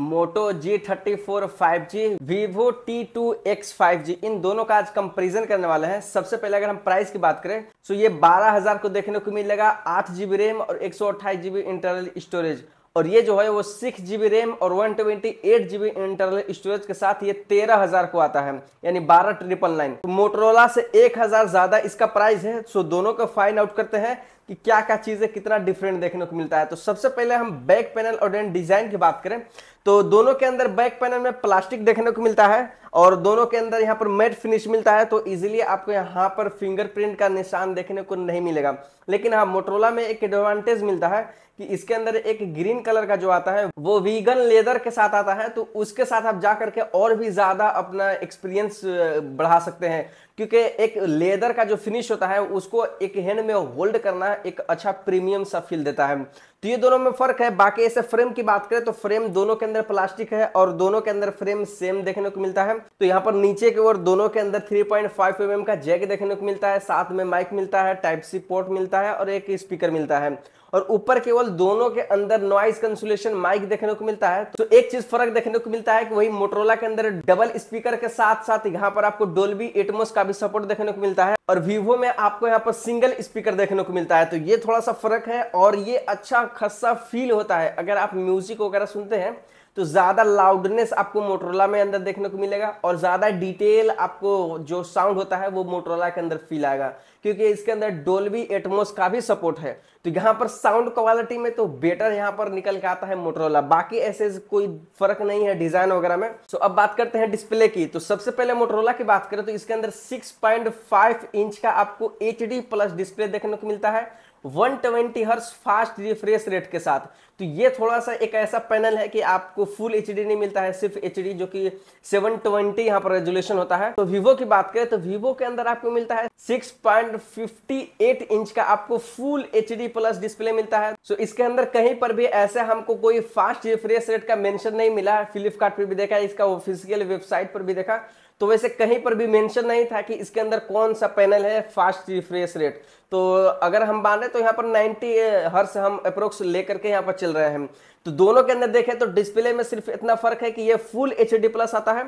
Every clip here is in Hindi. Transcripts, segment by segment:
मोटो G thirty four five G Vivo T two X five G इन दोनों का आज कंपेरिजन करने वाले हैं सबसे पहले अगर हम प्राइस की बात करें तो ये बारह हजार को देखने को मिलेगा आठ जीबी रैम और एक सौ अट्ठाईस जीबी इंटरनल स्टोरेज और ये जो है वो सिक्स जीबी रैम और one twenty eight GB internal storage के साथ ये तेरह हजार को आता है यानी बारह ट्रिपल नाइन मोटरोला से एक हजार ज्यादा इसका प्राइस है सो दोनों का फाइन आउट करते हैं कि क्या क्या चीज़ें कितना डिफरेंट देखने को मिलता है तो सबसे पहले हम बैक पैनल और डिजाइन की बात करें तो दोनों के अंदर बैक पैनल में प्लास्टिक देखने को मिलता है और दोनों के अंदर यहाँ पर मेट फिनिश मिलता है तो इजीली आपको यहाँ पर फिंगरप्रिंट का निशान देखने को नहीं मिलेगा लेकिन हाँ मोटरोला में एक एडवांटेज मिलता है कि इसके अंदर एक ग्रीन कलर का जो आता है वो वीगन लेदर के साथ आता है तो उसके साथ आप जा करके और भी ज़्यादा अपना एक्सपीरियंस बढ़ा सकते हैं क्योंकि एक लेदर का जो फिनिश होता है उसको एक हैंड में होल्ड करना एक अच्छा प्रीमियम सा फील देता है तो ये दोनों में फर्क है बाकी ऐसे फ्रेम की बात करें तो फ्रेम दोनों के अंदर प्लास्टिक है और दोनों के अंदर फ्रेम सेम देखने को मिलता है तो यहाँ पर नीचे की ओर दोनों के अंदर 3.5 पॉइंट mm का जैक देखने को मिलता है साथ में माइक मिलता है टाइप सी पोर्ट मिलता है और एक स्पीकर मिलता है और ऊपर केवल दोनों के अंदर नॉइस कंसुलेशन माइक देखने को मिलता है तो एक चीज फर्क देखने को मिलता है कि वही मोटरोला के अंदर डबल स्पीकर के साथ साथ यहाँ पर आपको डोल्बी एटमोस का भी सपोर्ट देखने को मिलता है और वीवो में आपको यहाँ पर सिंगल स्पीकर देखने को मिलता है तो ये थोड़ा सा फर्क है और ये अच्छा खासा फील होता है अगर आप म्यूजिक वगैरह सुनते हैं तो ज़्यादा लाउडनेस आपको मोटरोला में अंदर देखने को मिलेगा और ज़्यादा डिटेल आपको जो साउंड होता है वो मोटरोला के अंदर फील आएगा क्योंकि इसके अंदर डोलवी एटमोस का भी सपोर्ट है तो यहाँ पर साउंड क्वालिटी में तो बेटर यहाँ पर निकल के आता है मोटरोला बाकी ऐसे कोई फर्क नहीं है डिज़ाइन वगैरह में तो अब बात करते हैं डिस्प्ले की तो सबसे पहले मोटरोला की बात करें तो इसके अंदर 6.5 इंच का आपको एच प्लस डिस्प्ले देखने को मिलता है 120 हर्स फास्ट रिफ्रेश रेट के साथ तो ये थोड़ा सा एक ऐसा पैनल है कि आपको फुल एच नहीं मिलता है सिर्फ एच जो कि 720 ट्वेंटी यहाँ पर रेजुलेशन होता है तो वीवो की बात करें तो वीवो के अंदर आपको मिलता है 6.58 इंच का आपको फुल एच प्लस डिस्प्ले मिलता है तो इसके अंदर कहीं पर भी ऐसे हमको कोई फास्ट रिफ्रेश रेट का मेंशन नहीं मिला है फ्लिपकार्ट भी देखा इसका ऑफिसियल वेबसाइट पर भी देखा तो वैसे कहीं पर भी मेंशन नहीं था कि इसके अंदर कौन सा पैनल है फास्ट रिफ्रेश रेट तो अगर हम बांधे तो यहाँ पर 90 हर्स हम अप्रोक्स लेकर के यहाँ पर चल रहे हैं तो दोनों के अंदर देखें तो डिस्प्ले में सिर्फ इतना फर्क है कि ये फुल एच प्लस आता है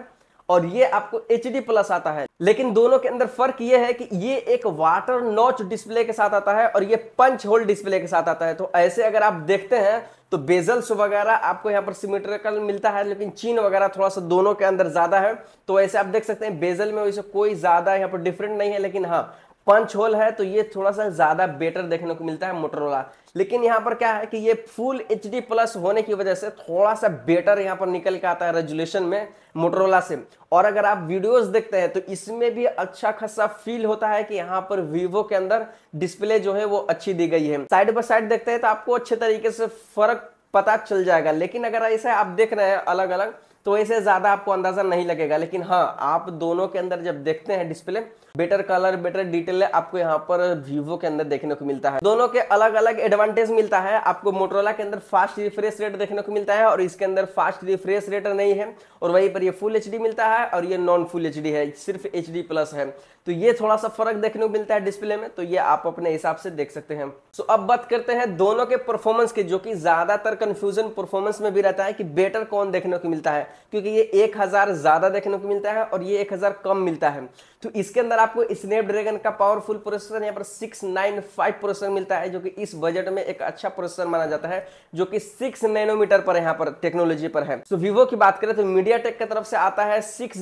और ये आपको एच प्लस आता है लेकिन दोनों के अंदर फर्क ये है कि ये एक वाटर नॉच डिस्प्ले के साथ आता है और ये पंच होल डिस्प्ले के साथ आता है तो ऐसे अगर आप देखते हैं तो बेजल्स वगैरह आपको यहाँ पर सिमेट्रिकल मिलता है लेकिन चीन वगैरह थोड़ा सा दोनों के अंदर ज़्यादा है तो ऐसे आप देख सकते हैं बेजल में वैसे कोई ज़्यादा यहाँ पर डिफरेंट नहीं है लेकिन हाँ पंच होल है तो ये थोड़ा सा ज़्यादा बेटर देखने को मिलता है मोटरोला लेकिन यहाँ पर क्या है कि ये फुल एच प्लस होने की वजह से थोड़ा सा बेटर यहाँ पर निकल के आता है रेजुलेशन में मोटरोला से और अगर आप वीडियोस देखते हैं तो इसमें भी अच्छा खासा फील होता है कि यहाँ पर वीवो के अंदर डिस्प्ले जो है वो अच्छी दी गई है साइड बाय साइड देखते हैं तो आपको अच्छे तरीके से फर्क पता चल जाएगा लेकिन अगर ऐसा आप देख रहे हैं अलग अलग तो ऐसे ज़्यादा आपको अंदाज़ा नहीं लगेगा लेकिन हाँ आप दोनों के अंदर जब देखते हैं display better colour better detail आपको यहाँ पर वीवो के अंदर देखने को मिलता है दोनों के अलग अलग एडवांटेज मिलता है आपको मोटरोला के अंदर फास्ट रिफ्रेश रेट देखने को मिलता है और इसके अंदर फास्ट रिफ्रेश रेट नहीं है और वहीं पर ये फुल एच मिलता है और ये नॉन फुल एच है सिर्फ एच प्लस है तो ये थोड़ा सा फर्क देखने को मिलता है डिस्प्ले में तो ये आप अपने हिसाब से देख सकते हैं सो अब बात करते हैं दोनों के परफॉर्मेंस की जो कि ज्यादातर कंफ्यूजन परफॉर्मेंस में भी रहता है कि बेटर कौन देखने को मिलता है क्योंकि ये एक हज़ार ज़्यादा देखने को मिलता है और ये एक हज़ार कम मिलता है तो इसके अंदर आपको स्नैपड्रैगन का पावरफुल प्रोसेसर यहाँ पर सिक्स नाइन फाइव प्रोसेसर मिलता है जो कि इस बजट में एक अच्छा प्रोसेसर माना जाता है जो कि सिक्स नैनोमीटर पर यहाँ पर टेक्नोलॉजी पर है तो वीवो की बात करें तो मीडिया की तरफ से आता है सिक्स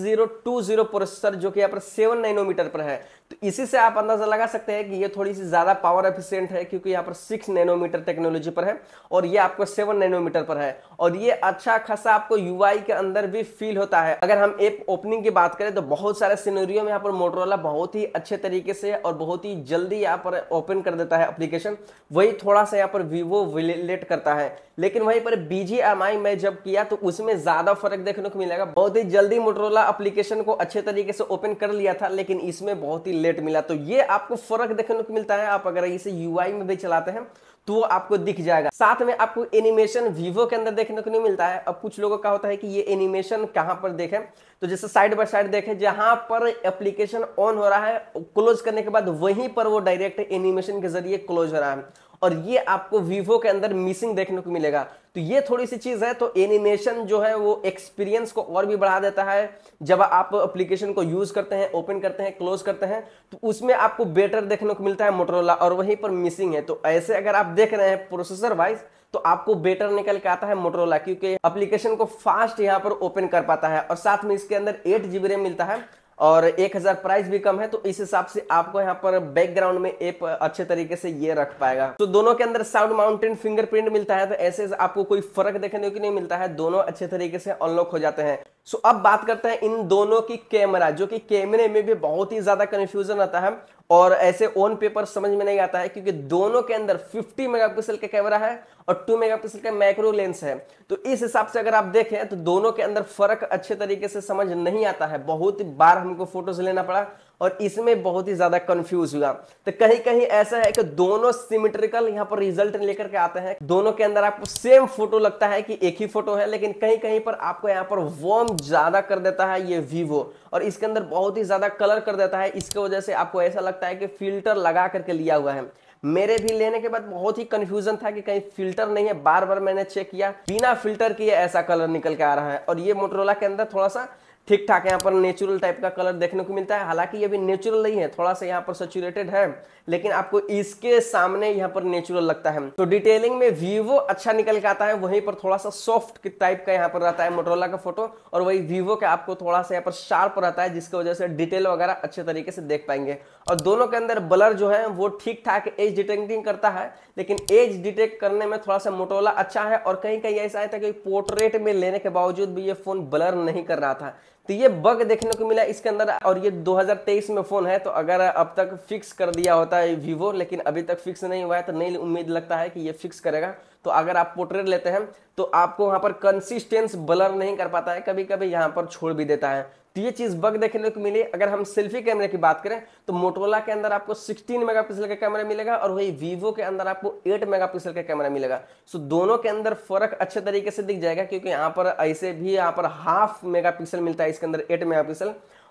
प्रोसेसर जो कि यहाँ पर सेवन नैनोमीटर पर है तो इसी से आप अंदाजा लगा सकते हैं कि ये थोड़ी सी ज़्यादा पावर एफिशिएंट है क्योंकि यहाँ पर सिक्स नैनोमीटर टेक्नोलॉजी पर है और ये आपको सेवन नैनोमीटर पर है और ये अच्छा खासा आपको यूआई के अंदर भी फील होता है अगर हम एप ओपनिंग की बात करें तो बहुत सारे सीनोरियो में यहाँ पर मोटरोला बहुत ही अच्छे तरीके से और बहुत ही जल्दी यहाँ पर ओपन कर देता है अप्लीकेशन वही थोड़ा सा यहाँ पर वीवो विलेट करता है लेकिन वहीं पर बीजीएमआई में जब किया तो उसमें ज्यादा फर्क देखने को मिलेगा बहुत ही जल्दी मोटरोला एप्लीकेशन को अच्छे तरीके से ओपन कर लिया था लेकिन इसमें बहुत ही लेट मिला तो ये आपको फर्क देखने को मिलता है आप अगर इसे यूआई में भी चलाते हैं तो आपको दिख जाएगा साथ में आपको एनिमेशन वीवो के अंदर देखने को नहीं मिलता है अब कुछ लोगों का होता है कि ये एनिमेशन कहां पर देखें तो जैसे साइड बाय साइड देखें जहां पर एप्लीकेशन ऑन हो रहा है क्लोज करने के बाद वहीं पर वो डायरेक्ट एनिमेशन के जरिए क्लोज हो रहा है और ये आपको वीवो के अंदर मिसिंग देखने को मिलेगा तो ये थोड़ी सी चीज़ है तो एनिमेशन जो है वो एक्सपीरियंस को और भी बढ़ा देता है जब आप एप्लीकेशन को यूज़ करते हैं ओपन करते हैं क्लोज करते हैं तो उसमें आपको बेटर देखने को मिलता है मोटरोला और वहीं पर मिसिंग है तो ऐसे अगर आप देख रहे हैं प्रोसेसर वाइज तो आपको बेटर निकल के आता है मोटरोला क्योंकि एप्लीकेशन को फास्ट यहाँ पर ओपन कर पाता है और साथ में इसके अंदर एट जीबी रैम मिलता है और एक हज़ार प्राइस भी कम है तो इस हिसाब से आपको यहाँ पर बैकग्राउंड में एप अच्छे तरीके से ये रख पाएगा तो दोनों के अंदर साउंड माउंटेन फिंगरप्रिंट मिलता है तो ऐसे आपको कोई फर्क देखने को नहीं मिलता है दोनों अच्छे तरीके से अनलॉक हो जाते हैं सो अब बात करते हैं इन दोनों की कैमरा जो कि कैमरे में भी बहुत ही ज़्यादा कंफ्यूजन आता है और ऐसे ऑन पेपर समझ में नहीं आता है क्योंकि दोनों के अंदर 50 मेगापिक्सल का कैमरा है और 2 मेगापिक्सल का मैक्रो लेंस है तो इस हिसाब से अगर आप देखें तो दोनों के अंदर फर्क अच्छे तरीके से समझ नहीं आता है बहुत बार हमको फोटोज लेना पड़ा और इसमें बहुत ही ज्यादा कंफ्यूज हुआ तो कहीं कहीं ऐसा है कि दोनों सिमेट्रिकल यहाँ पर रिजल्ट लेकर के आते हैं दोनों के अंदर आपको सेम फोटो लगता है कि एक ही फोटो है लेकिन कहीं कहीं पर आपको यहाँ पर वॉर्म ज्यादा कर देता है ये वीवो और इसके अंदर बहुत ही ज्यादा कलर कर देता है इसकी वजह से आपको ऐसा लगता है कि फिल्टर लगा करके लिया हुआ है मेरे भी लेने के बाद बहुत ही कंफ्यूजन था कि कहीं फिल्टर नहीं है बार बार मैंने चेक किया बिना फिल्टर किए ऐसा कलर निकल के आ रहा है और ये मोटरोला के अंदर थोड़ा सा ठीक ठाक यहाँ पर नेचुरल टाइप का कलर देखने को मिलता है हालांकि ये भी नेचुरल नहीं है थोड़ा सा यहाँ पर सेचुरेटेड है लेकिन आपको इसके सामने यहाँ पर नेचुरल लगता है तो डिटेलिंग में वीवो अच्छा निकल के आता है वहीं पर थोड़ा सा सॉफ्ट टाइप का यहाँ पर रहता है मोटरोला का फोटो और वही वीवो का आपको थोड़ा सा यहाँ पर शार्प रहता है जिसकी वजह से डिटेल वगैरह अच्छे तरीके से देख पाएंगे और दोनों के अंदर बलर जो है वो ठीक ठाक एज डिटेक्टिंग करता है लेकिन एज डिटेक्ट करने में थोड़ा सा मोटोला अच्छा है और कहीं कहीं ऐसा है था कि पोर्ट्रेट में लेने के बावजूद भी ये फोन बलर नहीं कर रहा था तो ये बग देखने को मिला इसके अंदर और ये 2023 में फ़ोन है तो अगर अब तक फिक्स कर दिया होता है वीवो लेकिन अभी तक फिक्स नहीं हुआ है तो नहीं उम्मीद लगता है कि ये फिक्स करेगा तो अगर आप पोर्ट्रेट लेते हैं तो आपको वहां पर कंसिस्टेंस ब्लर नहीं कर पाता है कभी कभी यहाँ पर छोड़ भी देता है तो ये चीज़ बग देखने को मिली अगर हम सेल्फी कैमरे की बात करें तो मोटोला के अंदर आपको 16 मेगापिक्सल का कैमरा मिलेगा और वही वीवो के अंदर आपको 8 मेगापिक्सल का कैमरा मिलेगा सो दोनों के अंदर फर्क अच्छे तरीके से दिख जाएगा क्योंकि यहाँ पर ऐसे भी यहाँ पर हाफ मेगापिक्सल मिलता है इसके अंदर एट मेगा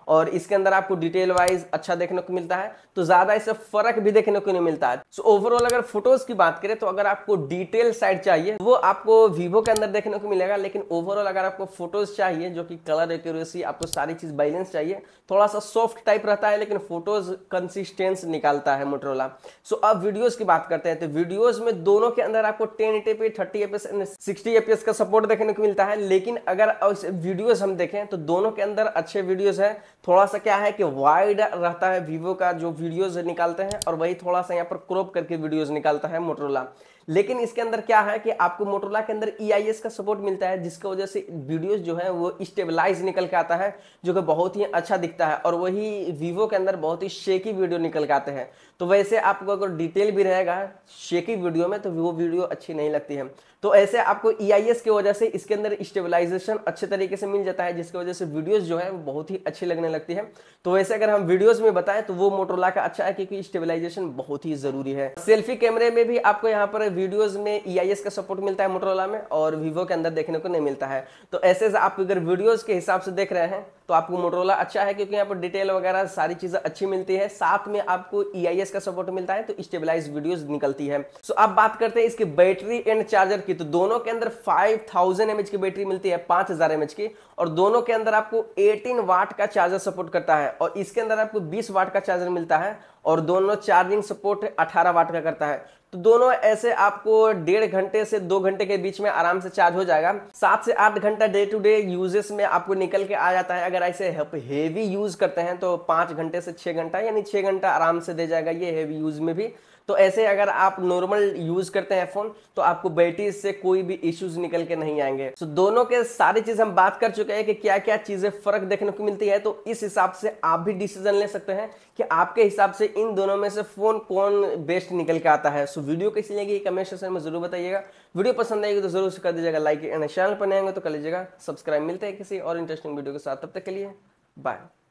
और इसके अंदर आपको डिटेल वाइज अच्छा देखने को मिलता है तो ज़्यादा इससे फर्क भी देखने को नहीं मिलता है सो so, ओवरऑल अगर फोटोज़ की बात करें तो अगर आपको डिटेल साइड चाहिए वो आपको वीवो के अंदर देखने को मिलेगा लेकिन ओवरऑल अगर आपको फोटोज़ चाहिए जो कि कलर एक्यूरेसी आपको सारी चीज़ बैलेंस चाहिए थोड़ा सा सॉफ्ट टाइप रहता है लेकिन फोटोज़ कंसिस्टेंस निकालता है मोटरोला सो so, अब वीडियोज़ की बात करते हैं तो वीडियोज़ में दोनों के अंदर आपको ten eighty P thirty FPS sixty FPS का सपोर्ट देखने को मिलता है लेकिन अगर वीडियोज़ हम देखें तो दोनों के अंदर अच्छे वीडियोज़ है थोड़ा सा क्या है कि वाइड रहता है वीवो का जो वीडियोज निकालते हैं और वही थोड़ा सा यहाँ पर क्रॉप करके वीडियोज निकालता है मोटरोला लेकिन इसके अंदर क्या है कि आपको मोटोला के अंदर ई e का सपोर्ट मिलता है जिसकी वजह से वीडियोस जो है वो स्टेबलाइज निकल के आता है जो कि बहुत ही अच्छा दिखता है और वही वीवो के अंदर बहुत ही शेकी वीडियो निकल के आते हैं तो वैसे आपको अगर डिटेल भी रहेगा शेकी वीडियो में तो वो वीडियो अच्छी नहीं लगती है तो ऐसे आपको ई e की वजह से इसके अंदर स्टेबलाइजेशन अच्छे तरीके से मिल जाता है जिसकी वजह से वीडियोस जो है वो बहुत ही अच्छी लगने लगती है तो वैसे अगर हम वीडियोस में बताएं तो वो मोटोला का अच्छा है क्योंकि स्टेबलाइजेशन बहुत ही जरूरी है सेल्फी कैमरे में भी आपको यहाँ पर वीडियोस में ई e का सपोर्ट मिलता है मोटरोला में और वीवो के अंदर देखने को नहीं मिलता है तो ऐसे आप अगर वीडियोस के हिसाब से देख रहे हैं तो आपको मोटरोला अच्छा है क्योंकि यहाँ पर डिटेल वगैरह सारी चीज़ें अच्छी मिलती है साथ में आपको ई e का सपोर्ट मिलता है तो स्टेबिलाईज वीडियोस निकलती है सो so, अब बात करते हैं इसकी बैटरी एंड चार्जर की तो दोनों के अंदर फाइव थाउजेंड की बैटरी मिलती है पांच हजार की और दोनों के अंदर आपको एटीन वाट का चार्जर सपोर्ट करता है और इसके अंदर आपको बीस वाट का चार्जर मिलता है और दोनों चार्जिंग सपोर्ट 18 वाट का करता है तो दोनों ऐसे आपको डेढ़ घंटे से दो घंटे के बीच में आराम से चार्ज हो जाएगा सात से आठ घंटा डे टू डे यूजेस में आपको निकल के आ जाता है अगर ऐसे हेवी यूज करते हैं तो पांच घंटे से छह घंटा यानी छह घंटा आराम से दे जाएगा ये हेवी यूज में भी तो ऐसे अगर आप नॉर्मल यूज करते हैं फोन तो आपको बैटरी से कोई भी इश्यूज निकल के नहीं आएंगे तो दोनों के सारी चीज हम बात कर चुके हैं कि क्या क्या चीजें फर्क देखने को मिलती है तो इस हिसाब से आप भी डिसीजन ले सकते हैं कि आपके हिसाब से इन दोनों में से फोन कौन बेस्ट निकल के आता है सो वीडियो कैसी लगेगी कमेंट सेक्शन में जरूर बताइएगा वीडियो पसंद आएगी तो जरूर से कर दीजिएगा लाइक एंड चैनल पर नहीं आएंगे तो कर लीजिएगा सब्सक्राइब मिलते हैं किसी और इंटरेस्टिंग वीडियो के साथ तब तक के लिए बाय